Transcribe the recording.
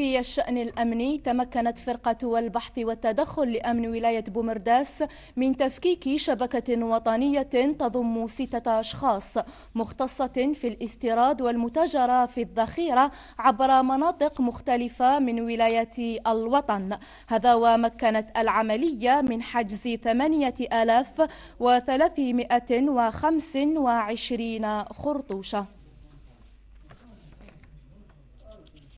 في الشأن الأمني تمكنت فرقة البحث والتدخل لأمن ولاية بومرداس من تفكيك شبكة وطنية تضم ستة أشخاص مختصة في الاستيراد والمتاجرة في الذخيرة عبر مناطق مختلفة من ولاية الوطن هذا ومكنت العملية من حجز 8325 خرطوشة